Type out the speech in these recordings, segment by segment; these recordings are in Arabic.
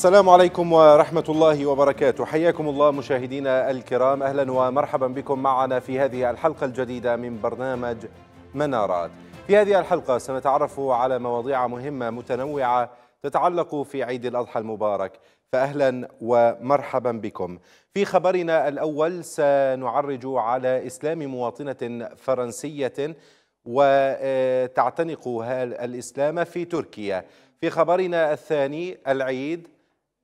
السلام عليكم ورحمة الله وبركاته حياكم الله مشاهدينا الكرام أهلا ومرحبا بكم معنا في هذه الحلقة الجديدة من برنامج منارات في هذه الحلقة سنتعرف على مواضيع مهمة متنوعة تتعلق في عيد الأضحى المبارك فأهلا ومرحبا بكم في خبرنا الأول سنعرج على إسلام مواطنة فرنسية وتعتنق الإسلام في تركيا في خبرنا الثاني العيد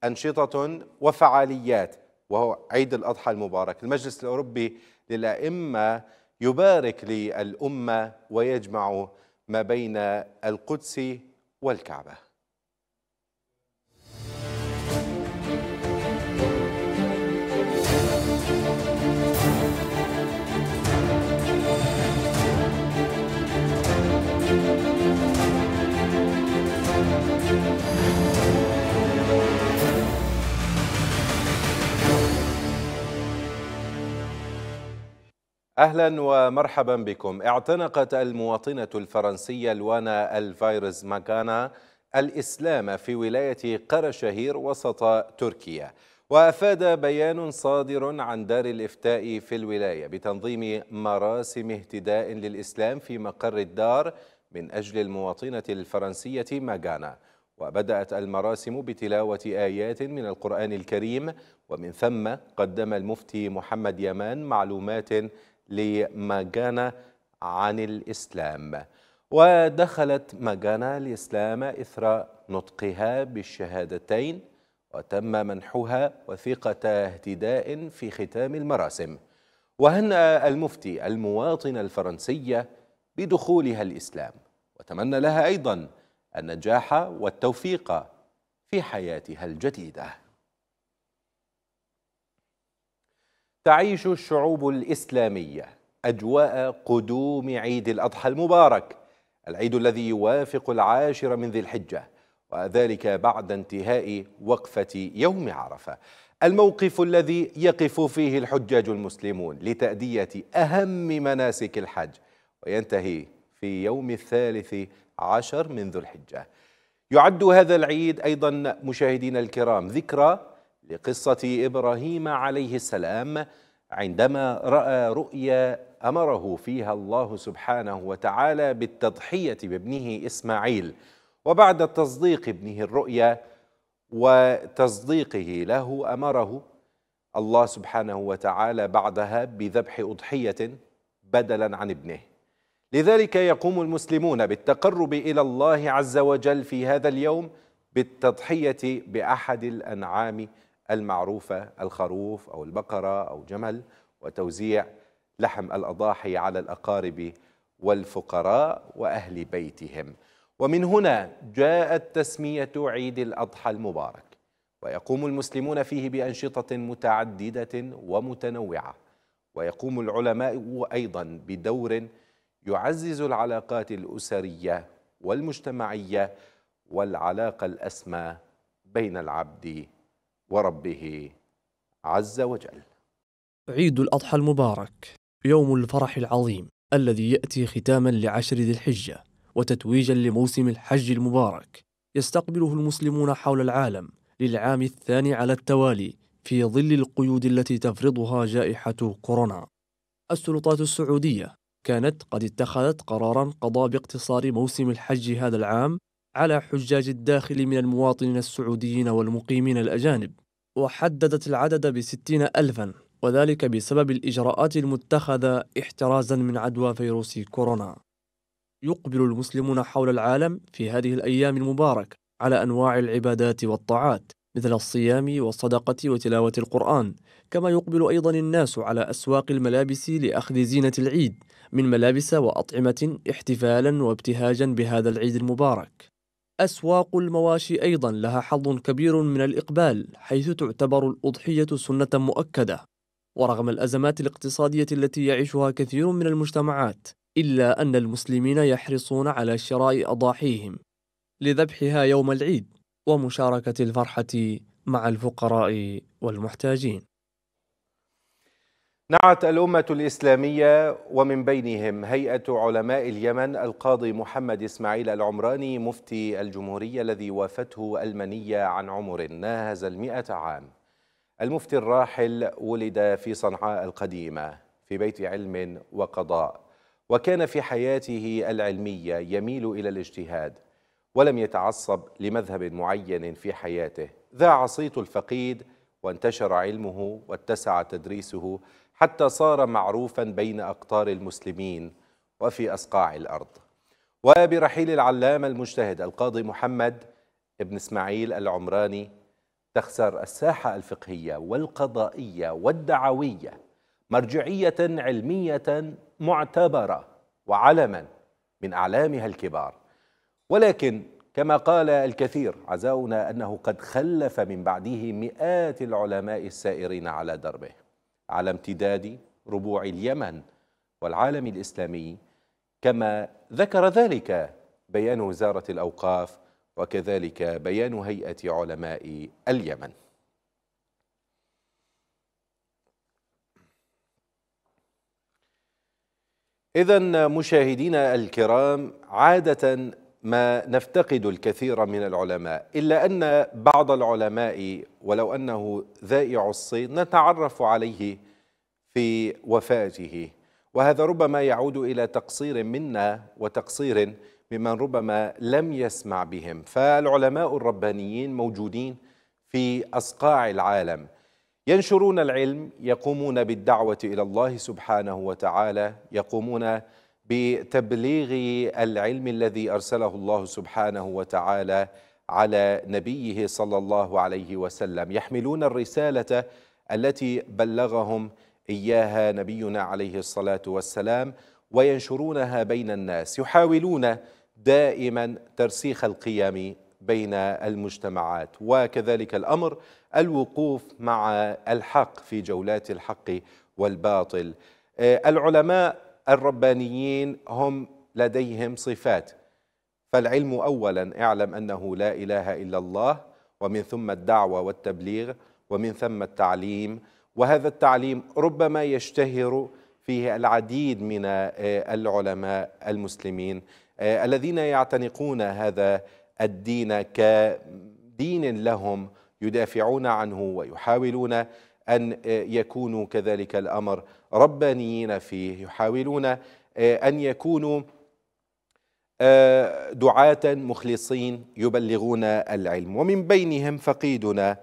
أنشطة وفعاليات وهو عيد الأضحى المبارك المجلس الأوروبي للأئمة يبارك للأمة ويجمع ما بين القدس والكعبة أهلا ومرحبا بكم اعتنقت المواطنة الفرنسية لوانا الفيروز ماكانا الإسلام في ولاية قرشهير وسط تركيا وأفاد بيان صادر عن دار الإفتاء في الولاية بتنظيم مراسم اهتداء للإسلام في مقر الدار من أجل المواطنة الفرنسية ماغانا وبدأت المراسم بتلاوة آيات من القرآن الكريم ومن ثم قدم المفتي محمد يمان معلومات لماجانا عن الإسلام ودخلت ماجانا الإسلام إثر نطقها بالشهادتين وتم منحها وثيقة اهتداء في ختام المراسم وهنأ المفتي المواطن الفرنسية بدخولها الإسلام وتمنى لها أيضا النجاح والتوفيق في حياتها الجديده تعيش الشعوب الإسلامية أجواء قدوم عيد الأضحى المبارك العيد الذي يوافق العاشر من ذي الحجة وذلك بعد انتهاء وقفة يوم عرفة الموقف الذي يقف فيه الحجاج المسلمون لتأدية أهم مناسك الحج وينتهي في يوم الثالث عشر من ذو الحجة يعد هذا العيد أيضا مشاهدين الكرام ذكرى لقصة إبراهيم عليه السلام عندما رأى رؤيا أمره فيها الله سبحانه وتعالى بالتضحية بابنه إسماعيل وبعد تصديق ابنه الرؤيا وتصديقه له أمره الله سبحانه وتعالى بعدها بذبح أضحية بدلا عن ابنه لذلك يقوم المسلمون بالتقرب إلى الله عز وجل في هذا اليوم بالتضحية بأحد الأنعام المعروفة الخروف أو البقرة أو جمل وتوزيع لحم الأضاحي على الأقارب والفقراء وأهل بيتهم ومن هنا جاءت تسمية عيد الأضحى المبارك ويقوم المسلمون فيه بأنشطة متعددة ومتنوعة ويقوم العلماء أيضا بدور يعزز العلاقات الأسرية والمجتمعية والعلاقة الأسمى بين العبد وربه عز وجل. عيد الاضحى المبارك يوم الفرح العظيم الذي ياتي ختاما لعشر ذي الحجه وتتويجا لموسم الحج المبارك يستقبله المسلمون حول العالم للعام الثاني على التوالي في ظل القيود التي تفرضها جائحه كورونا. السلطات السعوديه كانت قد اتخذت قرارا قضى باقتصار موسم الحج هذا العام على حجاج الداخل من المواطنين السعوديين والمقيمين الأجانب وحددت العدد بستين ألفا وذلك بسبب الإجراءات المتخذة احترازا من عدوى فيروس كورونا يقبل المسلمون حول العالم في هذه الأيام المباركة على أنواع العبادات والطاعات مثل الصيام والصدقة وتلاوة القرآن كما يقبل أيضا الناس على أسواق الملابس لأخذ زينة العيد من ملابس وأطعمة احتفالا وابتهاجا بهذا العيد المبارك أسواق المواشي أيضا لها حظ كبير من الإقبال حيث تعتبر الأضحية سنة مؤكدة ورغم الأزمات الاقتصادية التي يعيشها كثير من المجتمعات إلا أن المسلمين يحرصون على شراء أضاحيهم لذبحها يوم العيد ومشاركة الفرحة مع الفقراء والمحتاجين نعت الأمة الإسلامية ومن بينهم هيئة علماء اليمن القاضي محمد إسماعيل العمراني مفتي الجمهورية الذي وافته المنية عن عمر ناهز المئة عام المفتي الراحل ولد في صنعاء القديمة في بيت علم وقضاء وكان في حياته العلمية يميل إلى الاجتهاد ولم يتعصب لمذهب معين في حياته ذاع صيت الفقيد وانتشر علمه واتسع تدريسه حتى صار معروفا بين أقطار المسلمين وفي أصقاع الأرض وبرحيل العلامة المجتهد القاضي محمد ابن إسماعيل العمراني تخسر الساحة الفقهية والقضائية والدعوية مرجعية علمية معتبرة وعلما من أعلامها الكبار ولكن كما قال الكثير عزاؤنا أنه قد خلف من بعده مئات العلماء السائرين على دربه على امتداد ربوع اليمن والعالم الإسلامي كما ذكر ذلك بيان وزارة الأوقاف وكذلك بيان هيئة علماء اليمن إذا مشاهدينا الكرام عادة ما نفتقد الكثير من العلماء إلا أن بعض العلماء ولو أنه ذائع الصين نتعرف عليه في وفاته وهذا ربما يعود إلى تقصير منا وتقصير ممن ربما لم يسمع بهم فالعلماء الربانيين موجودين في أصقاع العالم ينشرون العلم يقومون بالدعوة إلى الله سبحانه وتعالى يقومون بتبليغ العلم الذي أرسله الله سبحانه وتعالى على نبيه صلى الله عليه وسلم يحملون الرسالة التي بلغهم إياها نبينا عليه الصلاة والسلام وينشرونها بين الناس يحاولون دائما ترسيخ القيم بين المجتمعات وكذلك الأمر الوقوف مع الحق في جولات الحق والباطل آه، العلماء الربانيين هم لديهم صفات فالعلم اولا اعلم انه لا اله الا الله ومن ثم الدعوه والتبليغ ومن ثم التعليم وهذا التعليم ربما يشتهر فيه العديد من آه، العلماء المسلمين آه، الذين يعتنقون هذا الدين كدين لهم يدافعون عنه ويحاولون ان آه، يكونوا كذلك الامر ربانيين فيه يحاولون آه، أن يكونوا آه، دعاة مخلصين يبلغون العلم ومن بينهم فقيدنا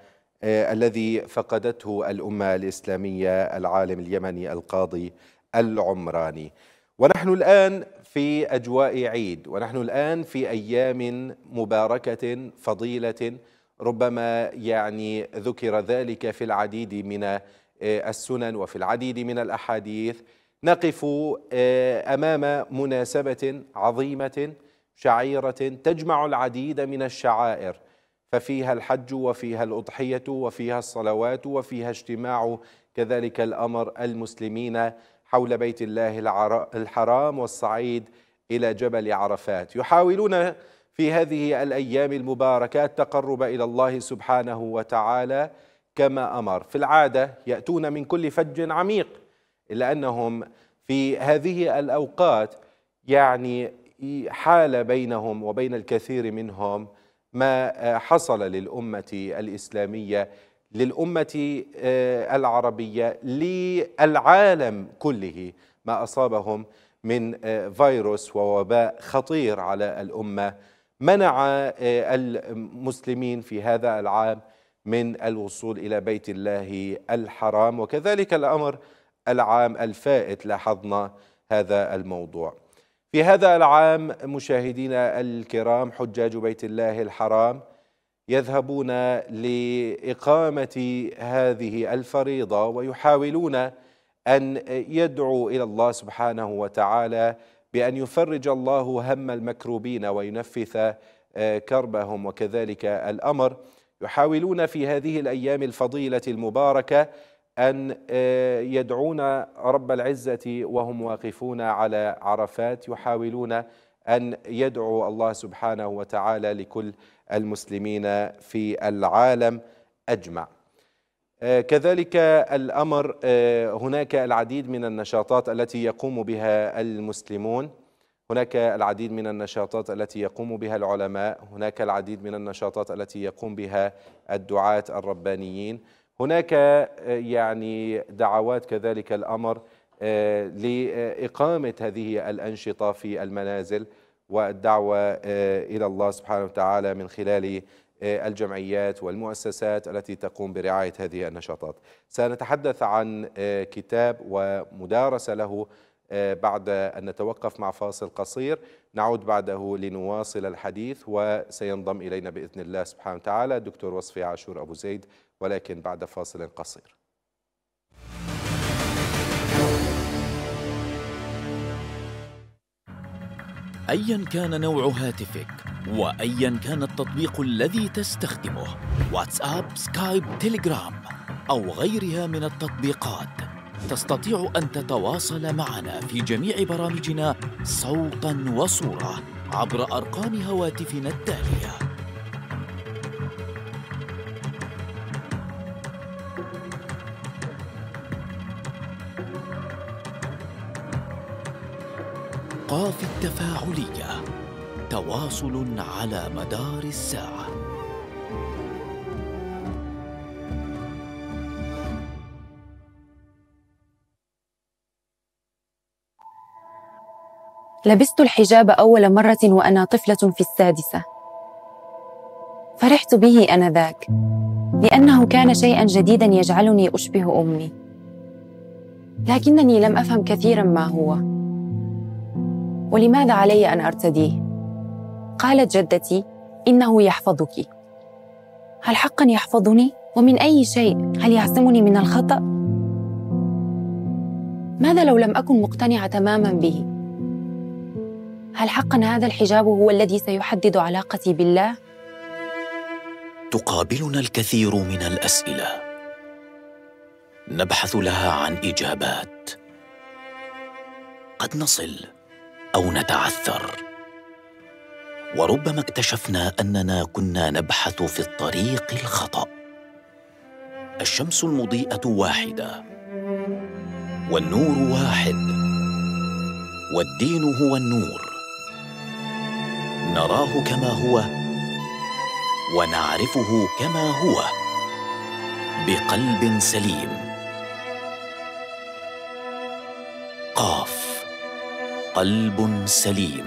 آه، الذي فقدته الأمة الإسلامية العالم اليمني القاضي العمراني ونحن الآن في أجواء عيد ونحن الآن في أيام مباركة فضيلة ربما يعني ذكر ذلك في العديد من آه، السنن وفي العديد من الأحاديث نقف آه، أمام مناسبة عظيمة شعيرة تجمع العديد من الشعائر ففيها الحج وفيها الأضحية وفيها الصلوات وفيها اجتماع كذلك الأمر المسلمين حول بيت الله الحرام والصعيد إلى جبل عرفات يحاولون في هذه الأيام المباركة التقرب إلى الله سبحانه وتعالى كما امر في العاده ياتون من كل فج عميق الا انهم في هذه الاوقات يعني حال بينهم وبين الكثير منهم ما حصل للامه الاسلاميه للامه آه، العربيه للعالم كله ما اصابهم من آه، فيروس ووباء خطير على الامه منع آه، المسلمين في هذا العام من الوصول إلى بيت الله الحرام وكذلك الأمر العام الفائت لاحظنا هذا الموضوع في هذا العام مشاهدينا الكرام حجاج بيت الله الحرام يذهبون لإقامة هذه الفريضة ويحاولون أن يدعوا إلى الله سبحانه وتعالى بأن يفرج الله هم المكروبين وينفث آه، كربهم وكذلك الأمر يحاولون في هذه الأيام الفضيلة المباركة أن آه، يدعون رب العزة وهم واقفون على عرفات يحاولون أن يدعو الله سبحانه وتعالى لكل المسلمين في العالم أجمع آه، كذلك الأمر آه، هناك العديد من النشاطات التي يقوم بها المسلمون هناك العديد من النشاطات التي يقوم بها العلماء هناك العديد من النشاطات التي يقوم بها الدعاة الربانيين هناك آه، يعني دعوات كذلك الأمر آه، لإقامة هذه الأنشطة في المنازل والدعوة آه، إلى الله سبحانه وتعالى من خلال الجمعيات والمؤسسات التي تقوم برعاية هذه النشاطات سنتحدث عن كتاب ومدارسة له آه، بعد أن نتوقف مع فاصل قصير نعود بعده لنواصل الحديث وسينضم إلينا بإذن الله سبحانه وتعالى دكتور وصفي عاشور أبو زيد ولكن بعد فاصل قصير ايا كان نوع هاتفك وايا كان التطبيق الذي تستخدمه واتساب سكايب تليجرام او غيرها من التطبيقات تستطيع أن تتواصل معنا في جميع برامجنا صوتاً وصورة عبر أرقام هواتفنا التالية قاف التفاعلية تواصل على مدار الساعه لبست الحجاب أول مرة وأنا طفلة في السادسة فرحت به آنذاك لأنه كان شيئا جديدا يجعلني أشبه أمي لكنني لم أفهم كثيرا ما هو ولماذا علي أن أرتديه؟ قالت جدتي إنه يحفظك هل حقا يحفظني؟ ومن أي شيء؟ هل يعصمني من الخطأ؟ ماذا لو لم أكن مقتنعة تماما به؟ هل حقا هذا الحجاب هو الذي سيحدد علاقتي بالله؟ تقابلنا الكثير من الاسئله نبحث لها عن اجابات قد نصل او نتعثر وربما اكتشفنا اننا كنا نبحث في الطريق الخطا الشمس المضيئه واحده والنور واحد والدين هو النور نراه كما هو ونعرفه كما هو بقلب سليم قاف قلب سليم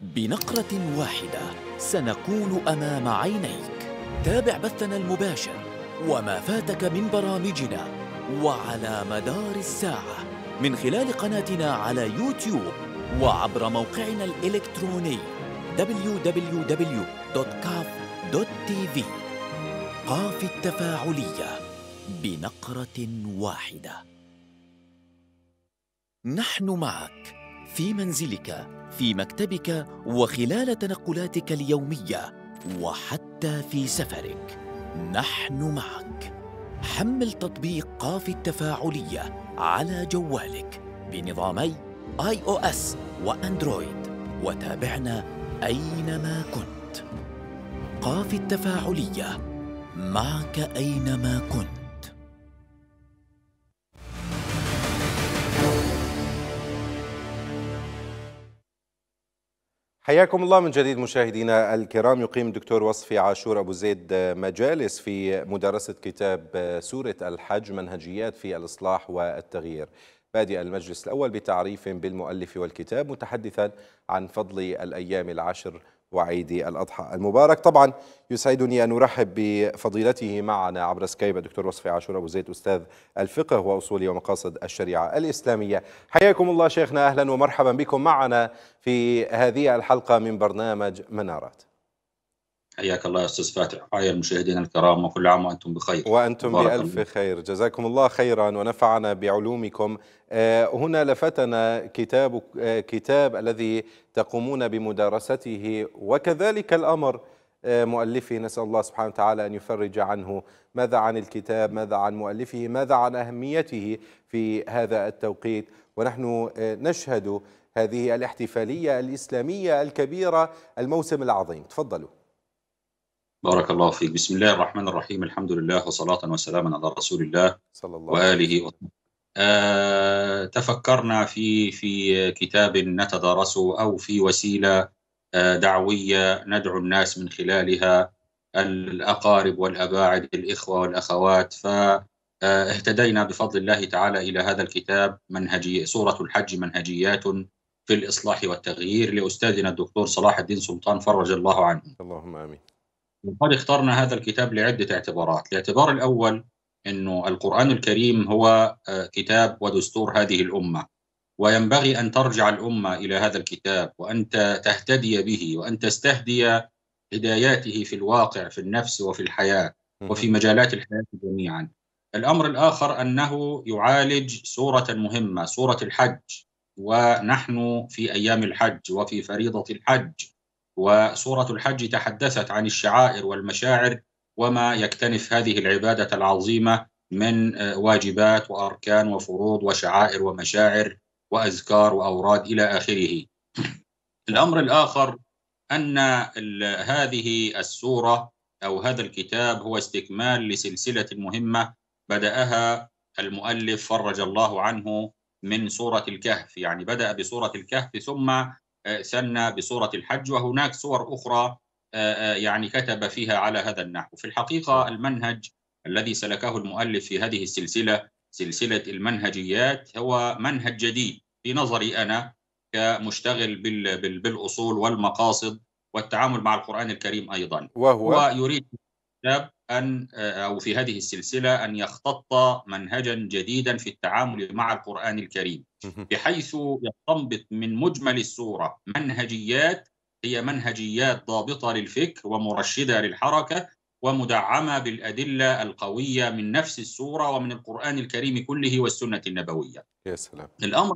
بنقرة واحدة سنكون أمام عينيك تابع بثنا المباشر وما فاتك من برامجنا وعلى مدار الساعة من خلال قناتنا على يوتيوب وعبر موقعنا الإلكتروني www.kaf.tv قاف التفاعلية بنقرة واحدة نحن معك في منزلك في مكتبك وخلال تنقلاتك اليومية وحتى في سفرك نحن معك حمل تطبيق قاف التفاعلية على جوالك بنظامي آي أو أس وأندرويد وتابعنا أينما كنت قاف التفاعلية معك أينما كنت حياكم الله من جديد مشاهدينا الكرام يقيم دكتور وصفي عاشور أبو زيد مجالس في مدرسة كتاب سورة الحج منهجيات في الإصلاح والتغيير بادئ المجلس الأول بتعريف بالمؤلف والكتاب متحدثا عن فضل الأيام العشر وعيد الأضحى المبارك طبعا يسعدني أن أرحب بفضيلته معنا عبر سكايب الدكتور وصفي عاشور أبو زيد أستاذ الفقه وأصول ومقاصد الشريعة الإسلامية حياكم الله شيخنا أهلا ومرحبا بكم معنا في هذه الحلقة من برنامج منارات حياك الله يا استاذ فاتح وحيا المشاهدين الكرام وكل عام وانتم بخير وانتم بالف الله. خير جزاكم الله خيرا ونفعنا بعلومكم آه، هنا لفتنا كتاب آه، كتاب الذي تقومون بمدارسته وكذلك الامر آه، مؤلفه نسال الله سبحانه وتعالى ان يفرج عنه ماذا عن الكتاب ماذا عن مؤلفه ماذا عن اهميته في هذا التوقيت ونحن نشهد هذه الاحتفاليه الاسلاميه الكبيره الموسم العظيم تفضلوا بارك الله فيك بسم الله الرحمن الرحيم الحمد لله وصلاة وسلاما على رسول الله صلى الله وآله وسلم آه تفكرنا في في كتاب نتدارسه أو في وسيلة آه دعوية ندعو الناس من خلالها الأقارب والأباعد الإخوة والأخوات فاهتدينا آه، بفضل الله تعالى إلى هذا الكتاب منهجي سورة الحج منهجيات في الإصلاح والتغيير لأستاذنا الدكتور صلاح الدين سلطان فرج الله عنه اللهم آمين وقد اخترنا هذا الكتاب لعدة اعتبارات الاعتبار الأول أنه القرآن الكريم هو آه، كتاب ودستور هذه الأمة وينبغي أن ترجع الأمة إلى هذا الكتاب وأن تهتدي به وأن تستهدي هداياته في الواقع في النفس وفي الحياة وفي مجالات الحياة جميعا الأمر الآخر أنه يعالج سورة مهمة سورة الحج ونحن في أيام الحج وفي فريضة الحج وسورة الحج تحدثت عن الشعائر والمشاعر وما يكتنف هذه العبادة العظيمة من آه، واجبات وأركان وفروض وشعائر ومشاعر وأذكار وأوراد إلى آخره الأمر الآخر أن هذه السورة أو هذا الكتاب هو استكمال لسلسلة مهمة بدأها المؤلف فرج الله عنه من سورة الكهف يعني بدأ بسورة الكهف ثم آه، سن بصورة الحج وهناك صور أخرى آه، آه، يعني كتب فيها على هذا النحو في الحقيقة المنهج الذي سلكه المؤلف في هذه السلسلة سلسلة المنهجيات هو منهج جديد في نظري أنا كمشتغل بالأصول والمقاصد والتعامل مع القرآن الكريم أيضا وهو ويريد أن أو في هذه السلسلة أن يختط منهجا جديدا في التعامل مع القرآن الكريم بحيث يستنبط من مجمل الصورة منهجيات هي منهجيات ضابطة للفكر ومرشدة للحركة ومدعمة بالأدلة القوية من نفس السورة ومن القرآن الكريم كله والسنة النبوية يا سلام. الأمر,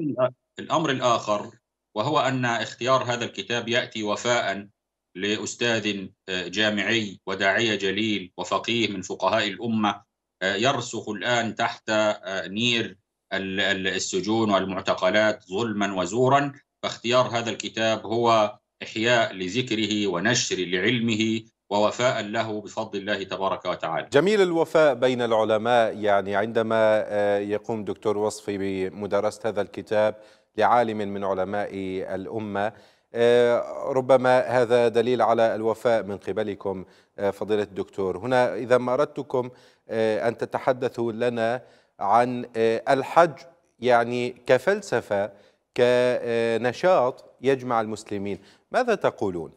الأمر الآخر وهو أن اختيار هذا الكتاب يأتي وفاء لأستاذ آه، جامعي وداعية جليل وفقيه من فقهاء الأمة آه، يرسخ الآن تحت آه، نير السجون والمعتقلات ظلما وزورا فاختيار هذا الكتاب هو إحياء لذكره ونشر لعلمه ووفاء له بفضل الله تبارك وتعالى جميل الوفاء بين العلماء يعني عندما آه، يقوم دكتور وصفي بمدرسة هذا الكتاب لعالم من علماء الأمة آه، ربما هذا دليل على الوفاء من قبلكم آه، فضيلة الدكتور هنا إذا ما أردتكم أن تتحدثوا لنا عن آه، الحج يعني كفلسفة كنشاط يجمع المسلمين ماذا تقولون؟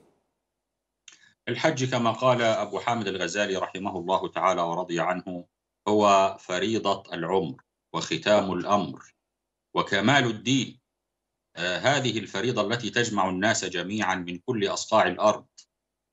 الحج كما قال أبو حامد الغزالي رحمه الله تعالى ورضي عنه هو فريضة العمر وختام الأمر وكمال الدين آه، هذه الفريضة التي تجمع الناس جميعا من كل أصقاع الأرض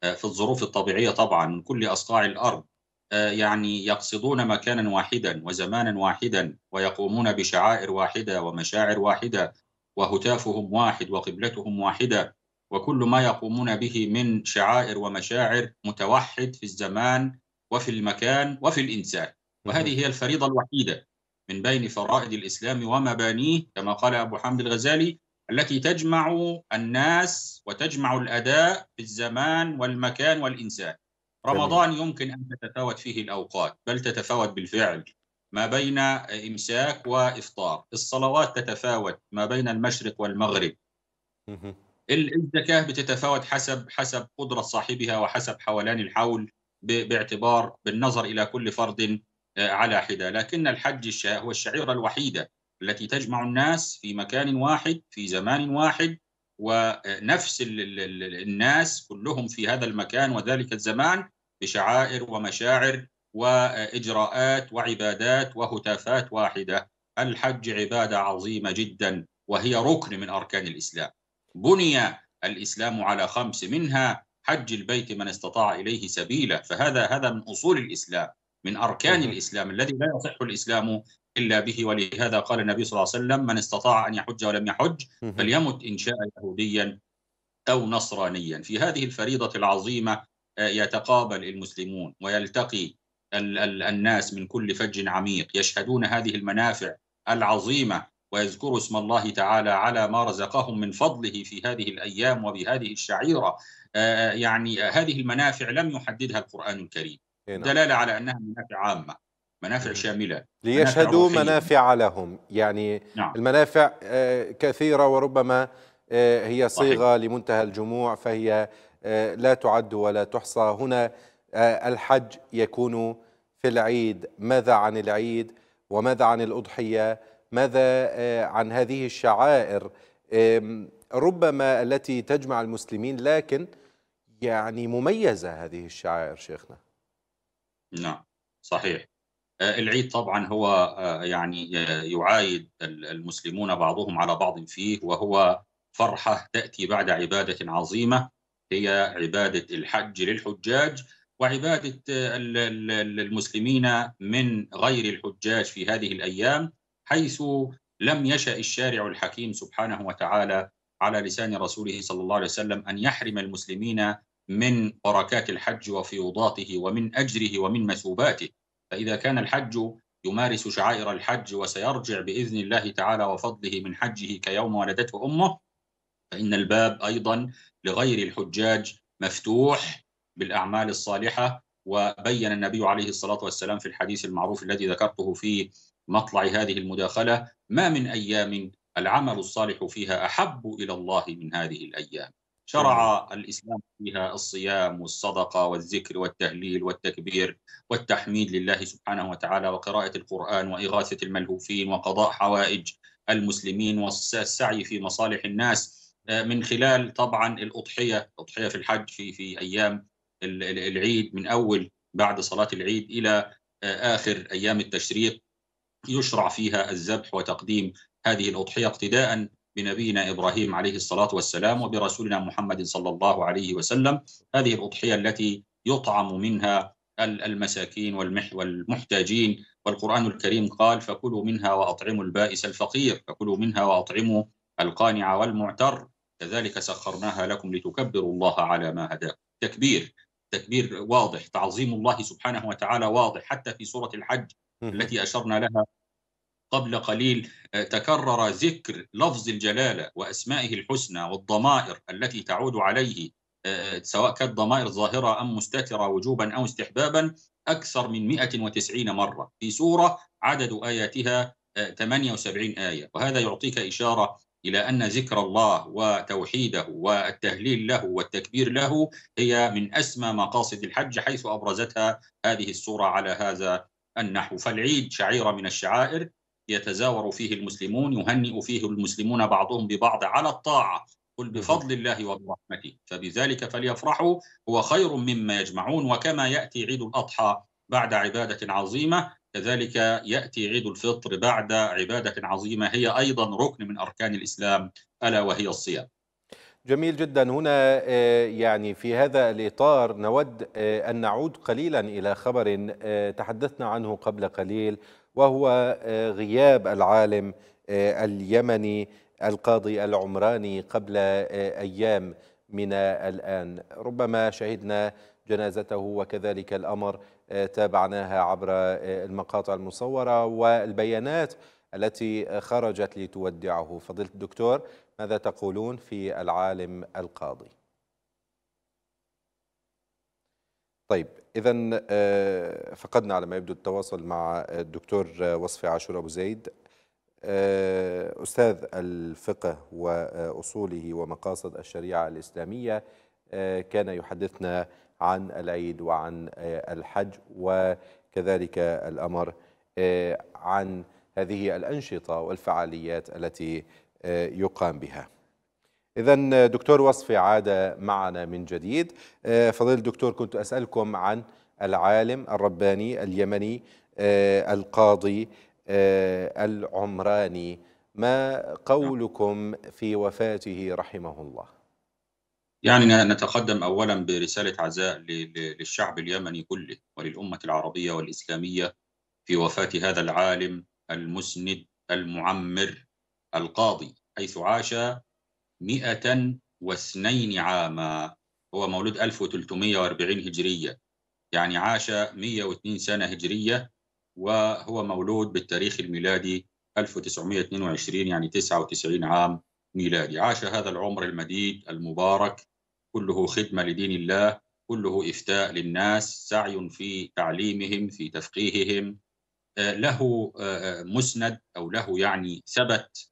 آه، في الظروف الطبيعية طبعا من كل أصقاع الأرض آه، يعني يقصدون مكانا واحدا وزمانا واحدا ويقومون بشعائر واحده ومشاعر واحده وهتافهم واحد وقبلتهم واحده وكل ما يقومون به من شعائر ومشاعر متوحد في الزمان وفي المكان وفي الانسان وهذه هي الفريضه الوحيده من بين فرائض الاسلام ومبانيه كما قال ابو حامد الغزالي التي تجمع الناس وتجمع الاداء في الزمان والمكان والانسان رمضان يمكن أن تتفاوت فيه الأوقات بل تتفاوت بالفعل ما بين إمساك وإفطار الصلوات تتفاوت ما بين المشرق والمغرب الزكاة بتتفاوت حسب حسب قدرة صاحبها وحسب حولان الحول باعتبار بالنظر إلى كل فرد آه، على حدة لكن الحج هو الشعيرة الوحيدة التي تجمع الناس في مكان واحد في زمان واحد ونفس آه، الناس كلهم في هذا المكان وذلك الزمان بشعائر ومشاعر واجراءات وعبادات وهتافات واحده الحج عباده عظيمه جدا وهي ركن من اركان الاسلام بني الاسلام على خمس منها حج البيت من استطاع اليه سبيلا فهذا هذا من اصول الاسلام من اركان الاسلام الذي لا يصح الاسلام الا به ولهذا قال النبي صلى الله عليه وسلم من استطاع ان يحج ولم يحج فليمت ان شاء يهوديا او نصرانيا في هذه الفريضه العظيمه يتقابل المسلمون ويلتقي الناس من كل فج عميق يشهدون هذه المنافع العظيمه ويذكروا اسم الله تعالى على ما رزقهم من فضله في هذه الايام وبهذه الشعيره آه، يعني هذه المنافع لم يحددها القران الكريم إيه، نعم. دلاله على انها منافع عامه منافع إيه. شامله ليشهدوا منافع, منافع لهم يعني نعم. المنافع آه، كثيره وربما آه، هي صيغه صحيح. لمنتهى الجموع فهي آه، لا تعد ولا تحصى هنا آه، الحج يكون في العيد ماذا عن العيد وماذا عن الأضحية ماذا آه، عن هذه الشعائر ربما التي تجمع المسلمين لكن يعني مميزة هذه الشعائر شيخنا نعم صحيح العيد طبعا هو يعني يعايد المسلمون بعضهم على بعض فيه وهو فرحة تأتي بعد عبادة عظيمة هي عبادة الحج للحجاج وعبادة آه، المسلمين من غير الحجاج في هذه الأيام حيث لم يشأ الشارع الحكيم سبحانه وتعالى على لسان رسوله صلى الله عليه وسلم أن يحرم المسلمين من بركات الحج وفيوضاته ومن أجره ومن مثوباته فإذا كان الحج يمارس شعائر الحج وسيرجع باذن الله تعالى وفضله من حجه كيوم ولدته امه فإن الباب أيضا لغير الحجاج مفتوح بالأعمال الصالحة وبين النبي عليه الصلاة والسلام في الحديث المعروف الذي ذكرته في مطلع هذه المداخلة ما من أيام العمل الصالح فيها أحب إلى الله من هذه الأيام شرع نعم. الإسلام فيها الصيام والصدقة والذكر والتهليل والتكبير والتحميد لله سبحانه وتعالى وقراءة القرآن وإغاثة الملهوفين وقضاء حوائج المسلمين والسعي في مصالح الناس آه، من خلال طبعا الاضحيه الاضحيه في الحج في في ايام العيد من اول بعد صلاه العيد الى آه، اخر ايام التشريق يشرع فيها الذبح وتقديم هذه الاضحيه اقتداء بنبينا ابراهيم عليه الصلاه والسلام وبرسولنا محمد صلى الله عليه وسلم هذه الاضحيه التي يطعم منها المساكين والمحتاجين والقران الكريم قال فكلوا منها واطعموا البائس الفقير فكلوا منها واطعموا القانع والمعتر كذلك سخرناها لكم لتكبروا الله على ما هداكم تكبير تكبير واضح تعظيم الله سبحانه وتعالى واضح حتى في سورة الحج التي أشرنا لها قبل قليل آه، تكرر ذكر لفظ الجلالة وأسمائه الحسنى والضمائر التي تعود عليه آه، سواء كانت ضمائر ظاهرة أم مستترة وجوبا أو استحبابا أكثر من 190 مرة في سورة عدد آياتها 78 آه، آية وهذا يعطيك إشارة إلى أن ذكر الله وتوحيده والتهليل له والتكبير له هي من أسمى مقاصد الحج حيث أبرزتها هذه الصورة على هذا النحو فالعيد شعيرة من الشعائر يتزاور فيه المسلمون يهنئ فيه المسلمون بعضهم ببعض على الطاعة قل بفضل الله وبرحمته فبذلك فليفرحوا هو خير مما يجمعون وكما يأتي عيد الأضحى بعد عبادة عظيمة كذلك ياتي عيد الفطر بعد عباده عظيمه هي ايضا ركن من اركان الاسلام الا وهي الصيام. جميل جدا هنا آه، يعني في هذا الاطار نود آه، ان نعود قليلا الى خبر آه، تحدثنا عنه قبل قليل وهو غياب العالم اليمني القاضي العمراني قبل ايام من الان ربما شهدنا جنازته وكذلك الامر تابعناها عبر آه، المقاطع المصورة والبيانات التي خرجت لتودعه فضيلة الدكتور ماذا تقولون في العالم القاضي طيب إذا آه، فقدنا على ما يبدو التواصل مع الدكتور وصفي عاشور أبو زيد آه، أستاذ الفقه وأصوله ومقاصد الشريعة الإسلامية كان يحدثنا عن العيد وعن آه، الحج وكذلك الأمر آه، عن هذه الأنشطة والفعاليات التي آه، يقام بها إذا دكتور وصفي عاد معنا من جديد فضيل الدكتور كنت أسألكم عن العالم الرباني اليمني القاضي العمراني ما نعم. قولكم في وفاته رحمه الله يعني نتقدم اولا برساله عزاء للشعب اليمني كله وللامه العربيه والاسلاميه في وفاه هذا العالم المسند المعمر القاضي حيث عاش 102 عاما هو مولود 1340 هجريه يعني عاش 102 سنه هجريه وهو مولود بالتاريخ الميلادي 1922 يعني 99 عام ميلادي عاش هذا العمر المديد المبارك كله خدمه لدين الله كله افتاء للناس سعي في تعليمهم في تفقيههم آه، له آه، آه، مسند او له يعني ثبت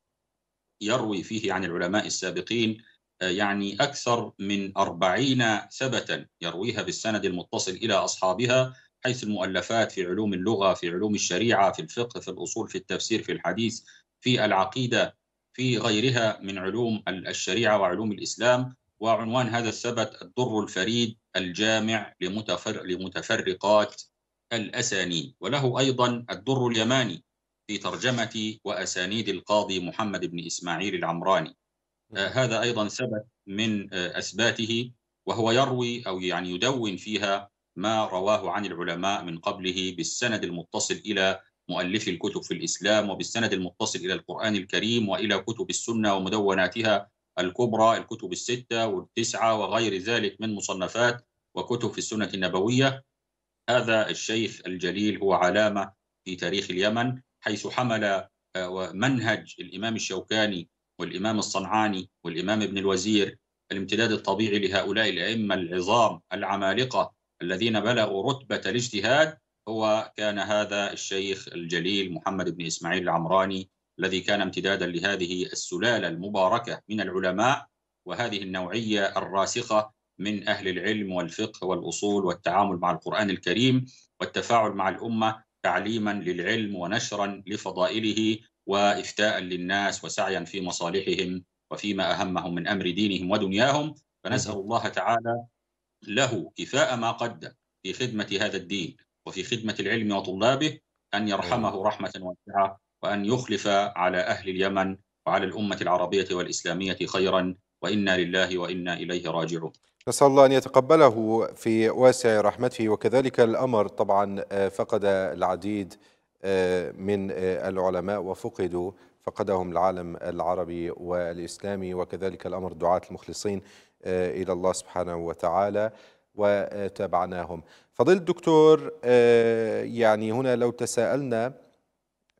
يروي فيه عن العلماء السابقين يعني أكثر من أربعين ثبتا يرويها بالسند المتصل إلى أصحابها حيث المؤلفات في علوم اللغة في علوم الشريعة في الفقه في الأصول في التفسير في الحديث في العقيدة في غيرها من علوم الشريعة وعلوم الإسلام وعنوان هذا السبت الدر الفريد الجامع لمتفر لمتفرقات الأسانيد وله أيضا الدر اليماني في ترجمة وأسانيد القاضي محمد بن إسماعيل العمراني آه هذا أيضا سبت من آه أسباته وهو يروي أو يعني يدون فيها ما رواه عن العلماء من قبله بالسند المتصل إلى مؤلفي الكتب في الإسلام وبالسند المتصل إلى القرآن الكريم وإلى كتب السنة ومدوناتها الكبرى الكتب الستة والتسعة وغير ذلك من مصنفات وكتب في السنة النبوية هذا الشيخ الجليل هو علامة في تاريخ اليمن حيث حمل آه، منهج الإمام الشوكاني والإمام الصنعاني والإمام ابن الوزير الامتداد الطبيعي لهؤلاء الأئمة العظام العمالقة الذين بلغوا رتبة الاجتهاد هو كان هذا الشيخ الجليل محمد بن إسماعيل العمراني الذي كان امتدادا لهذه السلاله المباركه من العلماء وهذه النوعيه الراسخه من اهل العلم والفقه والاصول والتعامل مع القران الكريم والتفاعل مع الامه تعليما للعلم ونشرا لفضائله وافتاء للناس وسعيا في مصالحهم وفيما اهمهم من امر دينهم ودنياهم فنسال الله تعالى له كفاء ما قدم في خدمه هذا الدين وفي خدمه العلم وطلابه ان يرحمه رحمه واسعه وأن يخلف على أهل اليمن وعلى الأمة العربية والإسلامية خيرا وإنا لله وإنا إليه راجعون نسأل الله أن يتقبله في واسع رحمته وكذلك الأمر طبعا آه، فقد العديد آه، من آه، العلماء وفقدوا فقدهم العالم العربي والإسلامي وكذلك الأمر دعاة المخلصين إلى الله سبحانه وتعالى وتابعناهم فضل الدكتور يعني هنا لو تساءلنا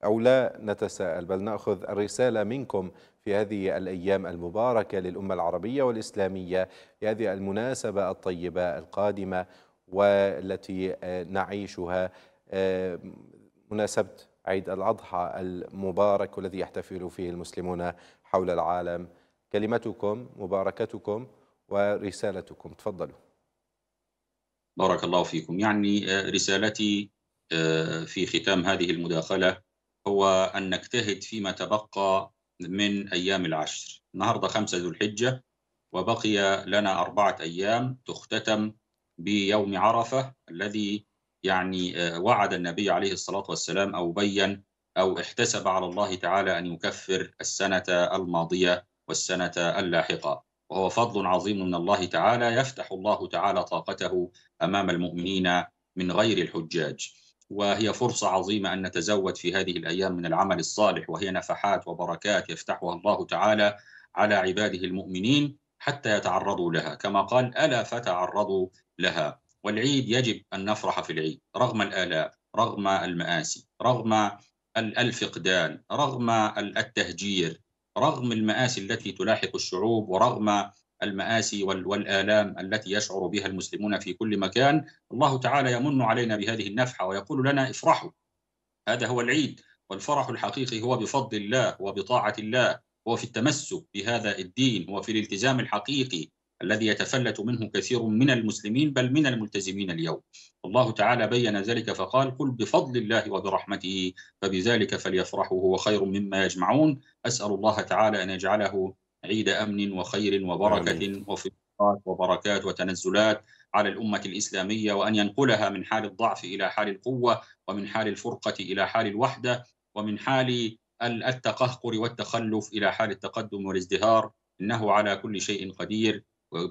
أو لا نتساءل بل نأخذ الرسالة منكم في هذه الأيام المباركة للأمة العربية والإسلامية في هذه المناسبة الطيبة القادمة والتي آه، نعيشها آه، مناسبة عيد الأضحى المبارك والذي يحتفل فيه المسلمون حول العالم كلمتكم مباركتكم ورسالتكم تفضلوا بارك الله فيكم يعني آه، رسالتي في ختام هذه المداخلة هو أن نجتهد فيما تبقى من أيام العشر النهاردة خمسة ذو الحجة وبقي لنا أربعة أيام تختتم بيوم عرفة الذي يعني آه، وعد النبي عليه الصلاة والسلام أو بيّن أو احتسب على الله تعالى أن يكفر السنة الماضية والسنة اللاحقة وهو فضل عظيم من الله تعالى يفتح الله تعالى طاقته أمام المؤمنين من غير الحجاج وهي فرصة عظيمة أن نتزود في هذه الأيام من العمل الصالح وهي نفحات وبركات يفتحها الله تعالى على عباده المؤمنين حتى يتعرضوا لها كما قال ألا فتعرضوا لها والعيد يجب أن نفرح في العيد رغم الآلاء رغم المآسي رغم الفقدان رغم التهجير رغم المآسي التي تلاحق الشعوب ورغم المآسي والآلام التي يشعر بها المسلمون في كل مكان الله تعالى يمن علينا بهذه النفحة ويقول لنا افرحوا هذا هو العيد والفرح الحقيقي هو بفضل الله وبطاعة الله هو في التمسك بهذا الدين وفي الالتزام الحقيقي الذي يتفلت منه كثير من المسلمين بل من الملتزمين اليوم الله تعالى بين ذلك فقال قل بفضل الله وبرحمته فبذلك فليفرحوا هو خير مما يجمعون أسأل الله تعالى أن يجعله عيد أمن وخير وبركة وفي وبركات وتنزلات على الأمة الإسلامية وأن ينقلها من حال الضعف إلى حال القوة ومن حال الفرقة إلى حال الوحدة ومن حال التقهقر والتخلف إلى حال التقدم والازدهار إنه على كل شيء قدير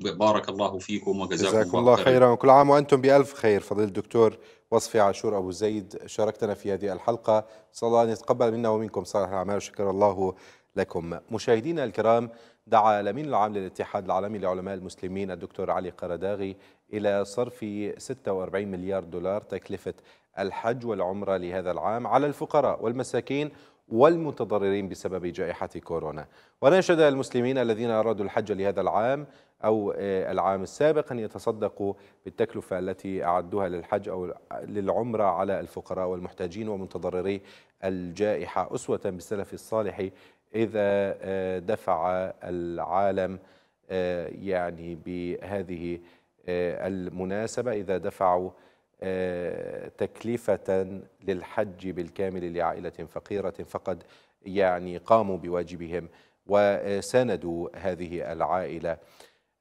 بارك الله فيكم وجزاكم جزاكم الله خيرا وكل عام وأنتم بألف خير فضيل الدكتور وصفي عاشور أبو زيد شاركتنا في هذه الحلقة صلى الله أن يتقبل منا ومنكم صالح الأعمال وشكر الله لكم مشاهدينا الكرام دعا الأمين العام للاتحاد العالمي لعلماء المسلمين الدكتور علي قرداغي إلى صرف 46 مليار دولار تكلفة الحج والعمرة لهذا العام على الفقراء والمساكين والمتضررين بسبب جائحة كورونا وناشد المسلمين الذين أرادوا الحج لهذا العام أو آه، العام السابق أن يتصدقوا بالتكلفة التي أعدوها للحج أو للعمرة على الفقراء والمحتاجين ومتضرري الجائحة أسوة بالسلف الصالح إذا آه، دفع العالم آه، يعني بهذه آه، المناسبة إذا دفعوا تكلفة للحج بالكامل لعائلة فقيرة فقد يعني قاموا بواجبهم وساندوا هذه العائلة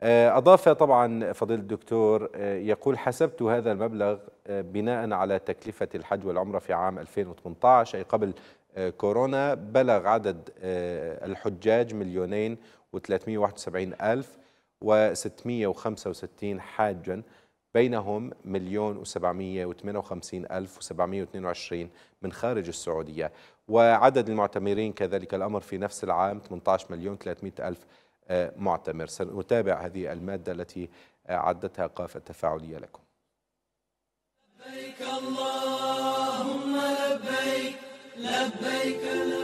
أضاف طبعا فضيلة الدكتور يقول حسبت هذا المبلغ بناء على تكلفة الحج والعمرة في عام 2018 أي قبل آه، كورونا بلغ عدد آه، الحجاج مليونين و371 ألف و665 حاجا بينهم مليون و758 ألف و722 من خارج السعودية وعدد المعتمرين كذلك الأمر في نفس العام 18 مليون 300 ألف آه، معتمر سنتابع هذه المادة التي عدتها قافة تفاعلية لكم لبيك لبيك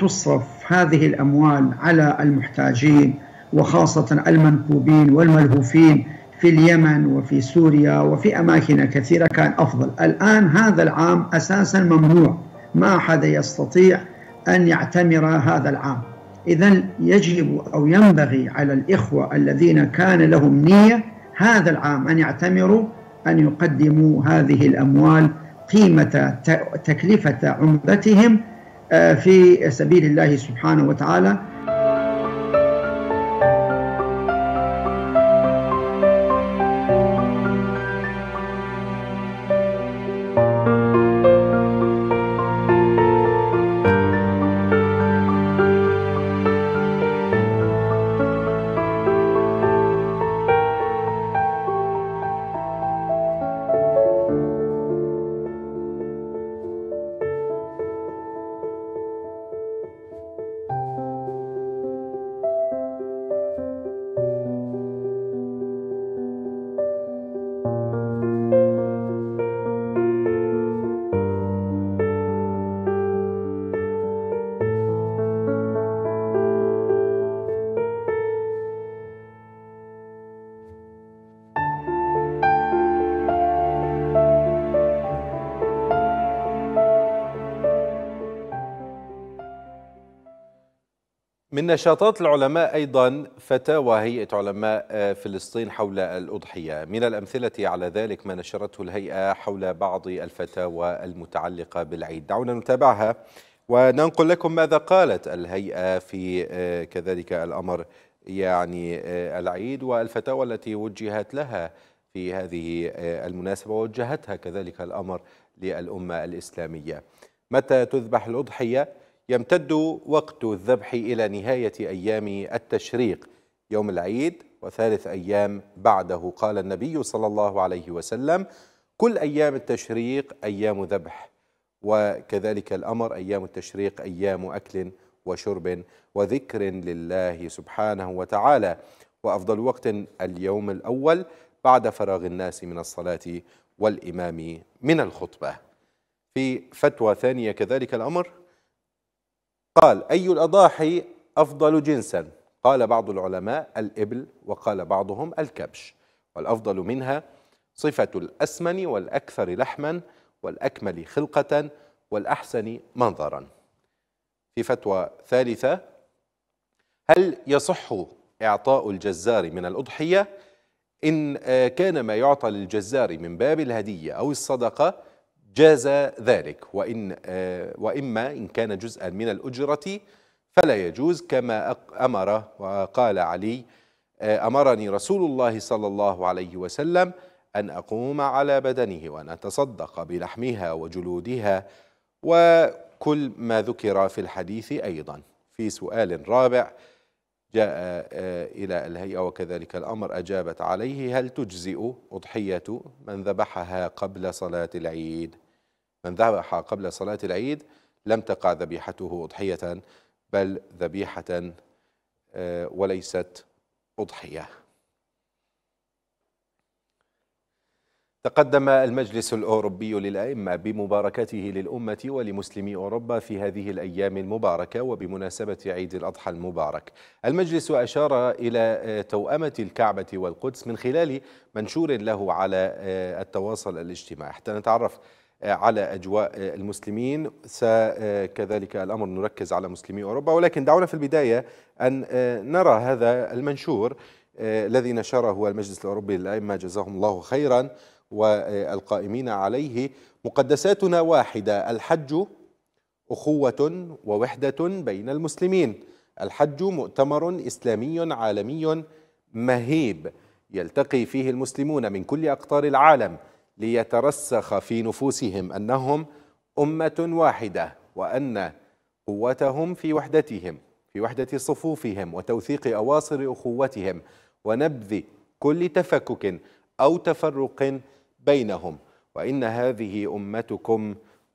تصرف هذه الاموال على المحتاجين وخاصه المنكوبين والملهوفين في اليمن وفي سوريا وفي اماكن كثيره كان افضل، الان هذا العام اساسا ممنوع، ما احد يستطيع ان يعتمر هذا العام. اذا يجب او ينبغي على الاخوه الذين كان لهم نيه هذا العام ان يعتمروا ان يقدموا هذه الاموال قيمه تكلفه عمدتهم آه، في سبيل الله سبحانه وتعالى نشاطات العلماء أيضا فتاوى هيئة علماء آه، فلسطين حول الأضحية من الأمثلة على ذلك ما نشرته الهيئة حول بعض الفتاوى المتعلقة بالعيد دعونا نتابعها وننقل لكم ماذا قالت الهيئة في آه، كذلك الأمر يعني آه، العيد والفتاوى التي وجهت لها في هذه المناسبة ووجهتها كذلك الأمر للأمة الإسلامية متى تذبح الأضحية؟ يمتد وقت الذبح إلى نهاية أيام التشريق يوم العيد وثالث أيام بعده قال النبي صلى الله عليه وسلم كل أيام التشريق أيام ذبح وكذلك الأمر أيام التشريق أيام أكل وشرب وذكر لله سبحانه وتعالى وأفضل وقت اليوم الأول بعد فراغ الناس من الصلاة والإمام من الخطبة في فتوى ثانية كذلك الأمر قال أي الأضاحي أفضل جنسا قال بعض العلماء الإبل وقال بعضهم الكبش والأفضل منها صفة الأسمن والأكثر لحما والأكمل خلقة والأحسن منظرا في فتوى ثالثة هل يصح إعطاء الجزار من الأضحية إن آه، كان ما يعطى للجزار من باب الهدية أو الصدقة جاز ذلك وإن آه، وإما إن كان جزءا من الأجرة فلا يجوز كما أمر وقال علي آه، أمرني رسول الله صلى الله عليه وسلم أن أقوم على بدنه وأن أتصدق بلحمها وجلودها وكل ما ذكر في الحديث أيضا في سؤال رابع جاء آه، إلى الهيئة وكذلك الأمر أجابت عليه هل تجزئ أضحية من ذبحها قبل صلاة العيد من ذبح قبل صلاة العيد لم تقع ذبيحته أضحية بل ذبيحة آه، وليست أضحية تقدم المجلس الأوروبي للأئمة بمباركته للأمة ولمسلمي أوروبا في هذه الأيام المباركة وبمناسبة عيد الأضحى المبارك المجلس أشار إلى آه، توأمة الكعبة والقدس من خلال منشور له على آه، التواصل الاجتماعي حتى نتعرف آه، على أجواء المسلمين كذلك الأمر نركز على مسلمي أوروبا ولكن دعونا في البداية أن نرى هذا المنشور الذي نشره المجلس الأوروبي للأئمة جزاهم الله خيرا والقائمين عليه مقدساتنا واحدة الحج أخوة ووحدة بين المسلمين الحج مؤتمر إسلامي عالمي مهيب يلتقي فيه المسلمون من كل أقطار العالم ليترسخ في نفوسهم أنهم أمة واحدة وأن قوتهم في وحدتهم في وحدة صفوفهم وتوثيق أواصر أخوتهم ونبذ كل تفكك أو تفرق بينهم وإن هذه أمتكم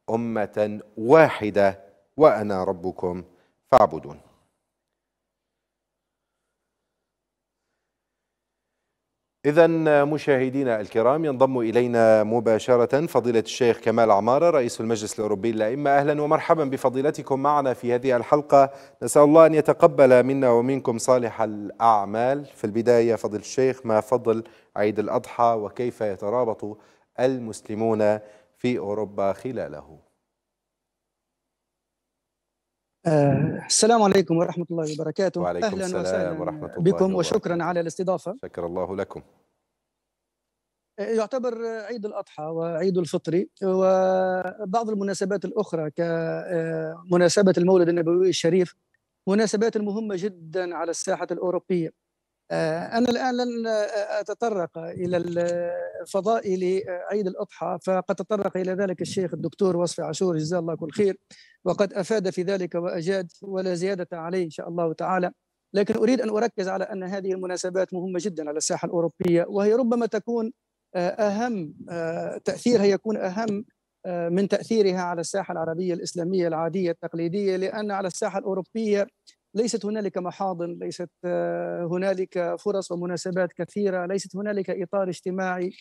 أمة واحدة وأنا ربكم فاعبدون إذا مشاهدينا الكرام ينضم إلينا مباشرة فضيلة الشيخ كمال عمارة رئيس المجلس الأوروبي للأئمة أهلا ومرحبا بفضيلتكم معنا في هذه الحلقة نسأل الله أن يتقبل منا ومنكم صالح الأعمال في البداية فضيلة الشيخ ما فضل عيد الأضحى وكيف يترابط المسلمون في أوروبا خلاله آه السلام عليكم ورحمة الله وبركاته وعليكم أهلا السلام وسهلا ورحمة الله بكم وشكرا على الاستضافة شكر الله لكم آه، يعتبر عيد الأضحى وعيد الفطر وبعض المناسبات الأخرى كمناسبة آه، المولد النبوي الشريف مناسبات مهمة جدا على الساحة الأوروبية آه، أنا الآن لن آه، أتطرق إلى الفضائل عيد الأضحى فقد تطرق إلى ذلك الشيخ الدكتور وصفي عاشور جزاه الله كل خير وقد أفاد في ذلك وأجاد ولا زيادة عليه إن شاء الله تعالى لكن أريد أن أركز على أن هذه المناسبات مهمة جدا على الساحة الأوروبية وهي ربما تكون آه، أهم تأثيرها يكون أهم من تأثيرها على الساحة العربية الإسلامية العادية التقليدية لأن على الساحة الأوروبية ليست هنالك محاضن ليست آه، هنالك فرص ومناسبات كثيره ليست هنالك اطار اجتماعي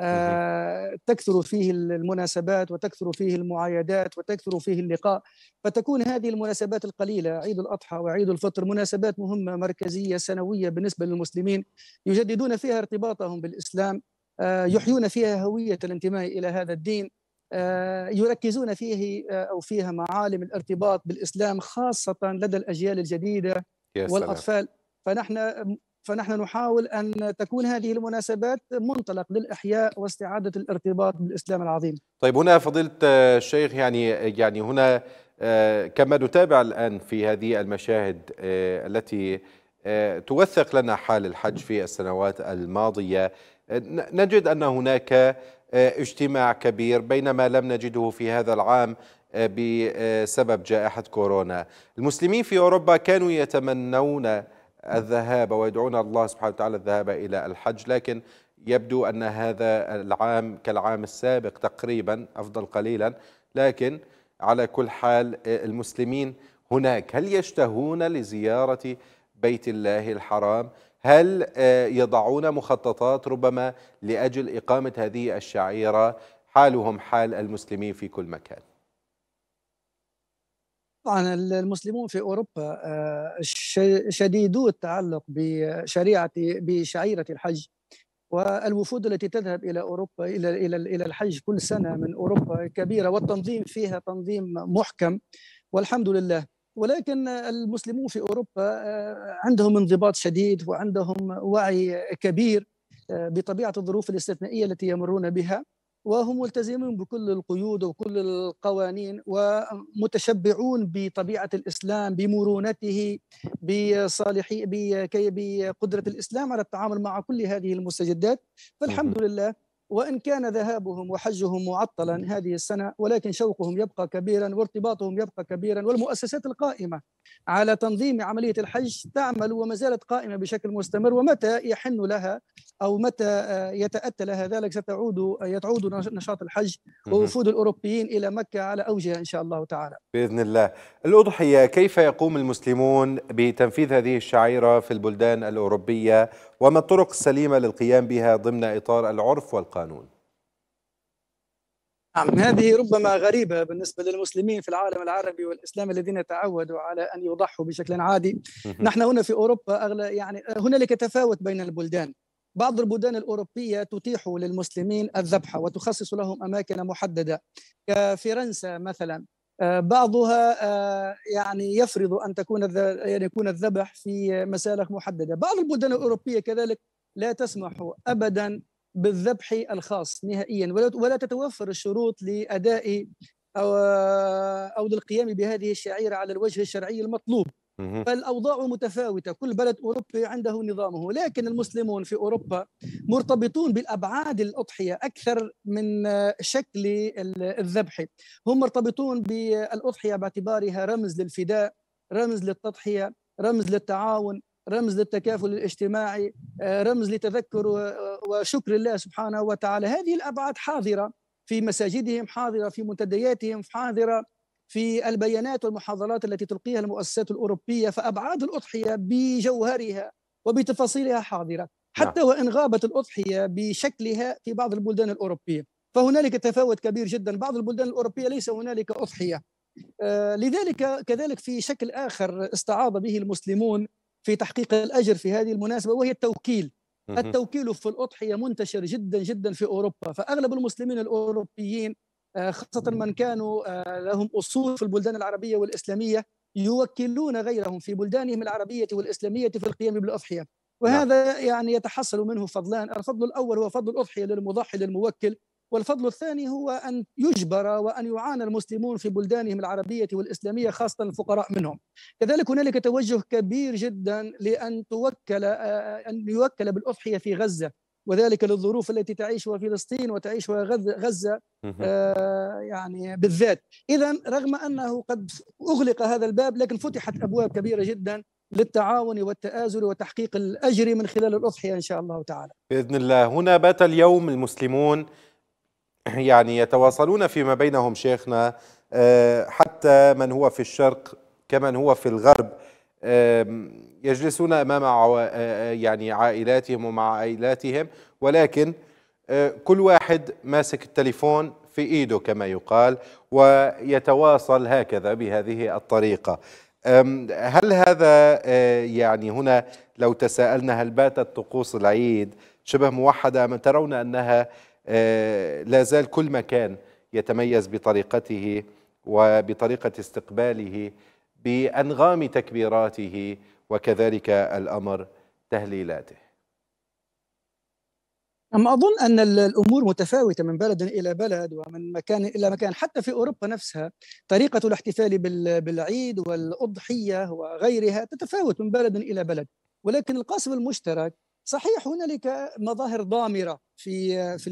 آه، تكثر فيه المناسبات وتكثر فيه المعايدات وتكثر فيه اللقاء فتكون هذه المناسبات القليله عيد الاضحى وعيد الفطر مناسبات مهمه مركزيه سنويه بالنسبه للمسلمين يجددون فيها ارتباطهم بالاسلام آه، يحيون فيها هويه الانتماء الى هذا الدين آه، يركزون فيه آه، او فيها معالم الارتباط بالاسلام خاصه لدى الاجيال الجديده والاطفال فنحن فنحن نحاول ان تكون هذه المناسبات منطلق للاحياء واستعاده الارتباط بالاسلام العظيم. طيب هنا فضيله الشيخ يعني يعني هنا آه، كما نتابع الان في هذه المشاهد التي توثق لنا حال الحج في السنوات الماضيه نجد ان هناك آه، اجتماع كبير بينما لم نجده في هذا العام آه، بسبب جائحة كورونا المسلمين في أوروبا كانوا يتمنون الذهاب ويدعون الله سبحانه وتعالى الذهاب إلى الحج لكن يبدو أن هذا العام كالعام السابق تقريبا أفضل قليلا لكن على كل حال آه، المسلمين هناك هل يشتهون لزيارة بيت الله الحرام؟ هل آه، يضعون مخططات ربما لاجل اقامه هذه الشعيره حالهم حال المسلمين في كل مكان؟ طبعا المسلمون في اوروبا آه، شديدو التعلق بشريعه بشعيره الحج والوفود التي تذهب الى اوروبا الى الى الى الحج كل سنه من اوروبا كبيره والتنظيم فيها تنظيم محكم والحمد لله ولكن المسلمون في اوروبا آه، عندهم انضباط شديد وعندهم وعي كبير آه، بطبيعه الظروف الاستثنائيه التي يمرون بها وهم ملتزمون بكل القيود وكل القوانين ومتشبعون بطبيعه الاسلام بمرونته بصالحي بقدره الاسلام على التعامل مع كل هذه المستجدات فالحمد لله وإن كان ذهابهم وحجهم معطلا هذه السنة ولكن شوقهم يبقى كبيرا وارتباطهم يبقى كبيرا والمؤسسات القائمة على تنظيم عملية الحج تعمل وما زالت قائمة بشكل مستمر ومتى يحن لها أو متى آه، يتأتى لها ذلك ستعود يتعود نشاط الحج ووفود الأوروبيين إلى مكة على أوجها إن شاء الله تعالى بإذن الله الأضحية كيف يقوم المسلمون بتنفيذ هذه الشعيرة في البلدان الأوروبية وما الطرق السليمة للقيام بها ضمن إطار العرف والقانون نعم هذه ربما غريبة بالنسبة للمسلمين في العالم العربي والإسلام الذين تعودوا على أن يضحوا بشكل عادي نحن هنا في أوروبا أغلى يعني هنالك تفاوت بين البلدان بعض البلدان الأوروبية تتيح للمسلمين الذبحة وتخصص لهم أماكن محددة كفرنسا مثلا آه، بعضها آه، يعني يفرض ان تكون يعني يكون الذبح في مسالخ محدده، بعض البلدان الاوروبيه كذلك لا تسمح ابدا بالذبح الخاص نهائيا ولا تتوفر الشروط لاداء او آه، او للقيام بهذه الشعيره على الوجه الشرعي المطلوب. فالاوضاع متفاوته كل بلد اوروبي عنده نظامه لكن المسلمون في اوروبا مرتبطون بالابعاد الاضحيه اكثر من شكل الذبح هم مرتبطون بالاضحيه باعتبارها رمز للفداء رمز للتضحيه رمز للتعاون رمز للتكافل الاجتماعي رمز لتذكر وشكر الله سبحانه وتعالى هذه الابعاد حاضره في مساجدهم حاضره في منتدياتهم حاضره في البيانات والمحاضرات التي تلقيها المؤسسات الأوروبية فأبعاد الأضحية بجوهرها وبتفاصيلها حاضرة نعم. حتى وإن غابت الأضحية بشكلها في بعض البلدان الأوروبية فهنالك تفاوت كبير جدا بعض البلدان الأوروبية ليس هنالك أضحية آه، لذلك كذلك في شكل آخر استعاض به المسلمون في تحقيق الأجر في هذه المناسبة وهي التوكيل التوكيل في الأضحية منتشر جدا جدا في أوروبا فأغلب المسلمين الأوروبيين آه، خاصة من كانوا آه، لهم أصول في البلدان العربية والإسلامية يوكلون غيرهم في بلدانهم العربية والإسلامية في القيام بالأضحية وهذا نعم. يعني يتحصل منه فضلان الفضل الأول هو فضل الأضحية للمضحي للموكل والفضل الثاني هو أن يجبر وأن يعانى المسلمون في بلدانهم العربية والإسلامية خاصة الفقراء منهم كذلك هنالك توجه كبير جدا لأن توكل آه، أن يوكل بالأضحية في غزة وذلك للظروف التي تعيشها فلسطين وتعيشها غزة آه، يعني بالذات إذا رغم أنه قد أغلق هذا الباب لكن فتحت أبواب كبيرة جدا للتعاون والتآزر وتحقيق الأجر من خلال الأضحية إن شاء الله تعالى بإذن الله هنا بات اليوم المسلمون يعني يتواصلون فيما بينهم شيخنا آه، حتى من هو في الشرق كمن هو في الغرب يجلسون امام يعني عائلاتهم ومع عائلاتهم ولكن كل واحد ماسك التليفون في ايده كما يقال ويتواصل هكذا بهذه الطريقه هل هذا يعني هنا لو تساءلنا هل باتت طقوس العيد شبه موحده ام ترون انها لا زال كل مكان يتميز بطريقته وبطريقه استقباله بأنغام تكبيراته وكذلك الأمر تهليلاته أما أظن أن الأمور متفاوتة من بلد إلى بلد ومن مكان إلى مكان حتى في أوروبا نفسها طريقة الاحتفال بالعيد والأضحية وغيرها تتفاوت من بلد إلى بلد ولكن القاسم المشترك صحيح هنالك مظاهر ضامره في في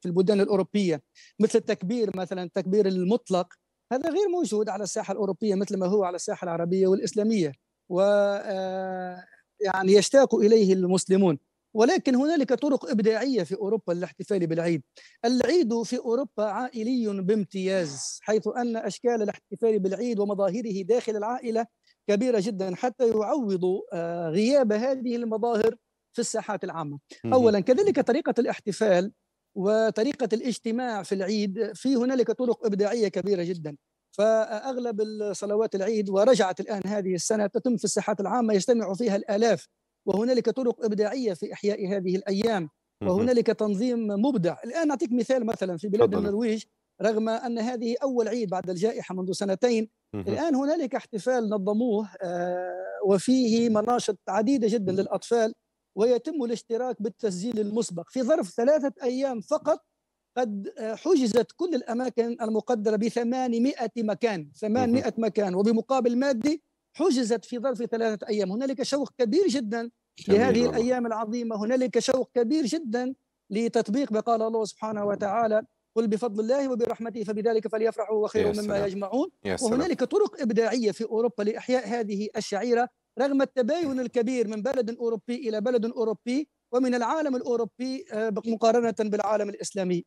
في البلدان الاوروبيه مثل التكبير مثلا التكبير المطلق هذا غير موجود على الساحه الاوروبيه مثل ما هو على الساحه العربيه والاسلاميه و آه، يعني يشتاق اليه المسلمون ولكن هنالك طرق ابداعيه في اوروبا للاحتفال بالعيد. العيد في اوروبا عائلي بامتياز حيث ان اشكال الاحتفال بالعيد ومظاهره داخل العائله كبيره جدا حتى يعوض آه، غياب هذه المظاهر في الساحات العامه. اولا كذلك طريقه الاحتفال وطريقه الاجتماع في العيد في هنالك طرق ابداعيه كبيره جدا فاغلب صلوات العيد ورجعت الان هذه السنه تتم في الساحات العامه يجتمع فيها الالاف وهنالك طرق ابداعيه في احياء هذه الايام وهنالك تنظيم مبدع الان اعطيك مثال مثلا في بلاد النرويج رغم ان هذه اول عيد بعد الجائحه منذ سنتين الان هنالك احتفال نظموه آه، وفيه مناشط عديده جدا للاطفال ويتم الاشتراك بالتسجيل المسبق في ظرف ثلاثة أيام فقط قد آه، حجزت كل الأماكن المقدرة ب 800 مكان 800 مكان وبمقابل مادي حجزت في ظرف ثلاثة أيام هنالك شوق كبير جدا لهذه الأيام العظيمة هنالك شوق كبير جدا لتطبيق ما قال الله سبحانه وتعالى قل بفضل الله وبرحمته فبذلك فليفرحوا وخير مما يجمعون وهنالك طرق إبداعية في أوروبا لإحياء هذه الشعيرة رغم التباين الكبير من بلد أوروبي إلى بلد أوروبي ومن العالم الأوروبي آه، مقارنة بالعالم الإسلامي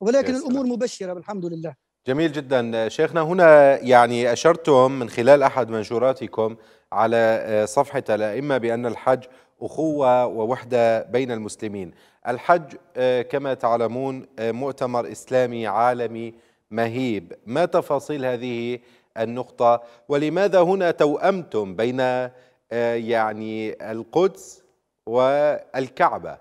ولكن الأمور مبشرة بالحمد لله جميل جدا شيخنا هنا يعني أشرتم من خلال أحد منشوراتكم على آه، صفحة الأئمة بأن الحج أخوة ووحدة بين المسلمين الحج آه، كما تعلمون مؤتمر إسلامي عالمي مهيب ما تفاصيل هذه النقطة ولماذا هنا توأمتم بين آه، يعني القدس والكعبة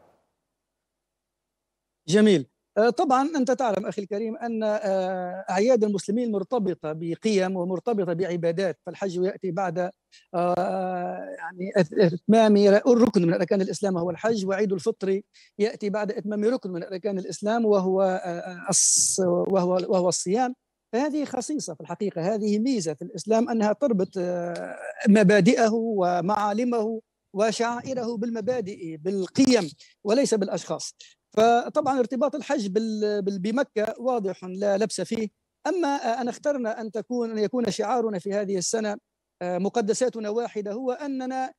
جميل آه، طبعا انت تعلم اخي الكريم ان آه، اعياد المسلمين مرتبطه بقيم ومرتبطه بعبادات فالحج ياتي بعد يعني اتمام ركن من اركان الاسلام هو الحج وعيد الفطر ياتي بعد اتمام ركن من اركان الاسلام وهو وهو وهو الصيام فهذه خصيصة في الحقيقة هذه ميزة في الإسلام أنها تربط آه، مبادئه ومعالمه وشعائره بالمبادئ بالقيم وليس بالأشخاص فطبعا ارتباط الحج بمكة واضح لا لبس فيه أما آه، أن اخترنا أن تكون أن يكون شعارنا في هذه السنة آه، مقدساتنا واحدة هو أننا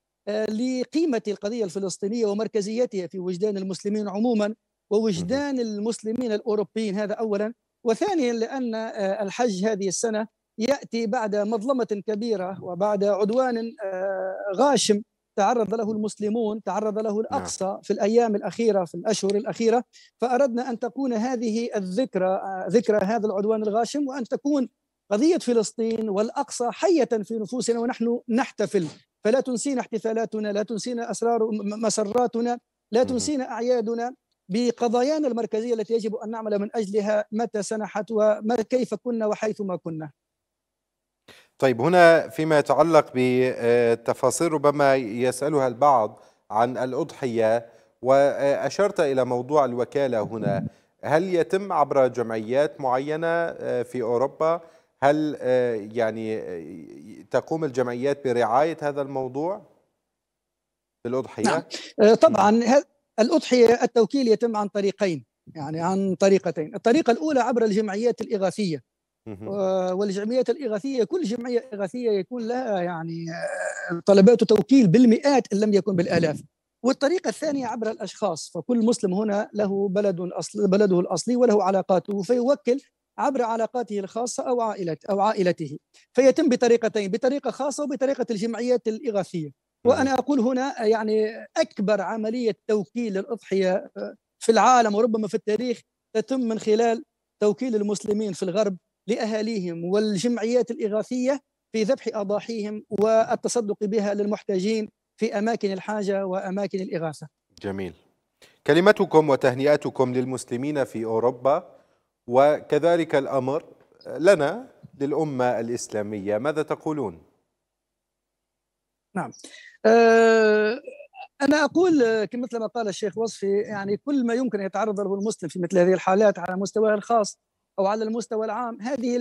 لقيمة القضية الفلسطينية ومركزيتها في وجدان المسلمين عموما ووجدان المسلمين الأوروبيين هذا أولا وثانيا لأن آه، الحج هذه السنة يأتي بعد مظلمة كبيرة وبعد عدوان آه، غاشم تعرض له المسلمون تعرض له نعم. الأقصى في الأيام الأخيرة في الأشهر الأخيرة فأردنا أن تكون هذه الذكرى آه، ذكرى هذا العدوان الغاشم وأن تكون قضية فلسطين والأقصى حية في نفوسنا ونحن نحتفل فلا تنسينا احتفالاتنا لا تنسينا أسرار مسراتنا لا تنسينا أعيادنا بقضايانا المركزيه التي يجب ان نعمل من اجلها متى سنحت وكيف كنا وحيثما كنا. طيب هنا فيما يتعلق بتفاصيل ربما يسالها البعض عن الاضحيه واشرت الى موضوع الوكاله هنا هل يتم عبر جمعيات معينه في اوروبا؟ هل يعني تقوم الجمعيات برعايه هذا الموضوع؟ بالاضحيه؟ نعم. طبعا الأضحية التوكيل يتم عن طريقين يعني عن طريقتين الطريقة الأولى عبر الجمعيات الإغاثية والجمعيات الإغاثية كل جمعية إغاثية يكون لها يعني آه، طلبات توكيل بالمئات إن لم يكن بالآلاف والطريقة الثانية عبر الأشخاص فكل مسلم هنا له بلد أصل بلده الأصلي وله علاقاته فيوكل عبر علاقاته الخاصة أو عائلته أو عائلته فيتم بطريقتين بطريقة خاصة وبطريقة الجمعيات الإغاثية وانا اقول هنا يعني اكبر عمليه توكيل للاضحيه آه، في العالم وربما في التاريخ تتم من خلال توكيل المسلمين في الغرب لاهاليهم والجمعيات الاغاثيه في ذبح اضاحيهم والتصدق بها للمحتاجين في اماكن الحاجه واماكن الاغاثه. جميل. كلمتكم وتهنئتكم للمسلمين في اوروبا وكذلك الامر لنا للامه الاسلاميه، ماذا تقولون؟ نعم أه انا اقول مثل ما قال الشيخ وصفي يعني كل ما يمكن ان يتعرض له المسلم في مثل هذه الحالات على مستواه الخاص او على المستوى العام هذه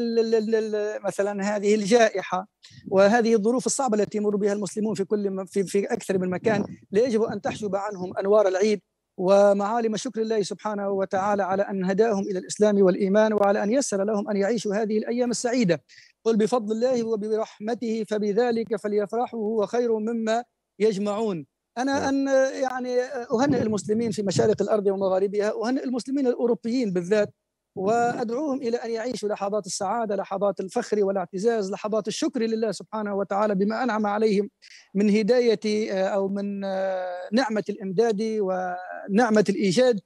مثلا هذه الجائحه وهذه الظروف الصعبه التي يمر بها المسلمون في كل في, في اكثر من مكان لا يجب ان تحجب عنهم انوار العيد ومعالم شكر الله سبحانه وتعالى على ان هداهم الى الاسلام والايمان وعلى ان يسر لهم ان يعيشوا هذه الايام السعيده قل بفضل الله وبرحمته فبذلك فليفرحوا هو خير مما يجمعون انا نعم. ان يعني اهنئ المسلمين في مشارق الارض ومغاربها اهنئ المسلمين الاوروبيين بالذات وادعوهم الى ان يعيشوا لحظات السعاده، لحظات الفخر والاعتزاز، لحظات الشكر لله سبحانه وتعالى بما انعم عليهم من هدايه آه، او من آه، نعمه الامداد ونعمه الايجاد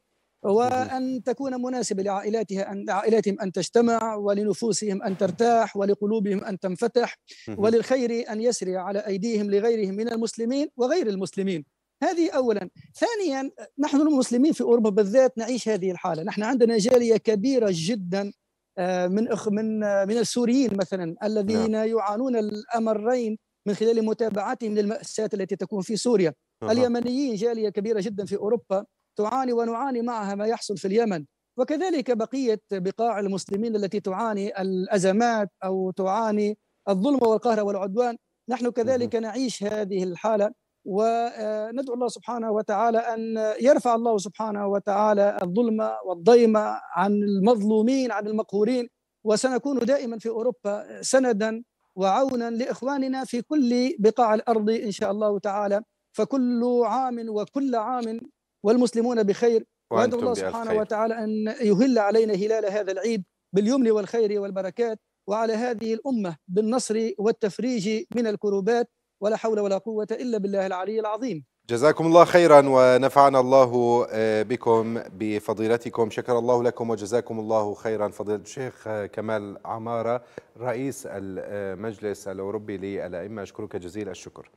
وأن تكون مناسبة لعائلاتها أن عائلاتهم أن تجتمع ولنفوسهم أن ترتاح ولقلوبهم أن تنفتح وللخير أن يسري على أيديهم لغيرهم من المسلمين وغير المسلمين هذه اولا ثانيا نحن المسلمين في اوروبا بالذات نعيش هذه الحاله نحن عندنا جاليه كبيره جدا آه، من أخ من آه، من السوريين مثلا الذين نعم. يعانون الامرين من خلال متابعتهم للماساه التي تكون في سوريا اليمنيين جاليه كبيره جدا في اوروبا تعاني ونعاني معها ما يحصل في اليمن وكذلك بقيه بقاع المسلمين التي تعاني الازمات او تعاني الظلم والقهر والعدوان نحن كذلك نعيش هذه الحاله وندعو الله سبحانه وتعالى ان يرفع الله سبحانه وتعالى الظلم والضيمه عن المظلومين عن المقهورين وسنكون دائما في اوروبا سندا وعونا لاخواننا في كل بقاع الارض ان شاء الله تعالى فكل عام وكل عام والمسلمون بخير وأدعو الله سبحانه وتعالى أن يهل علينا هلال هذا العيد باليمن والخير والبركات وعلى هذه الأمة بالنصر والتفريج من الكروبات ولا حول ولا قوة إلا بالله العلي العظيم جزاكم الله خيرا ونفعنا الله آه، بكم بفضيلتكم شكر الله لكم وجزاكم الله خيرا فضيلة الشيخ آه، كمال عمارة رئيس المجلس الأوروبي للأئمة أشكرك جزيل الشكر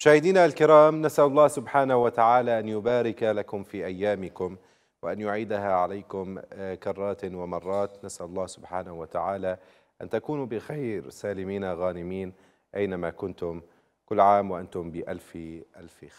مشاهدينا الكرام نسأل الله سبحانه وتعالى أن يبارك لكم في أيامكم وأن يعيدها عليكم آه، كرات ومرات نسأل الله سبحانه وتعالى أن تكونوا بخير سالمين غانمين أينما كنتم كل عام وأنتم بألف ألف خير